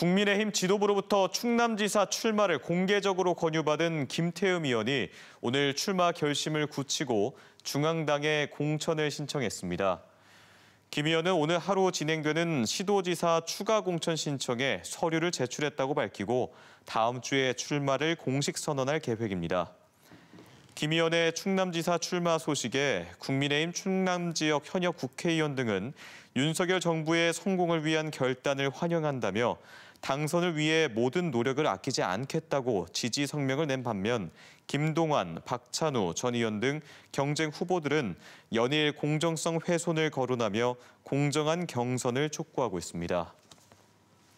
국민의힘 지도부로부터 충남지사 출마를 공개적으로 권유받은 김태흠 의원이 오늘 출마 결심을 굳히고 중앙당에 공천을 신청했습니다. 김 의원은 오늘 하루 진행되는 시도지사 추가 공천 신청에 서류를 제출했다고 밝히고 다음 주에 출마를 공식 선언할 계획입니다. 김 의원의 충남지사 출마 소식에 국민의힘 충남지역 현역 국회의원 등은 윤석열 정부의 성공을 위한 결단을 환영한다며 당선을 위해 모든 노력을 아끼지 않겠다고 지지 성명을 낸 반면 김동완, 박찬우 전 의원 등 경쟁 후보들은 연일 공정성 훼손을 거론하며 공정한 경선을 촉구하고 있습니다.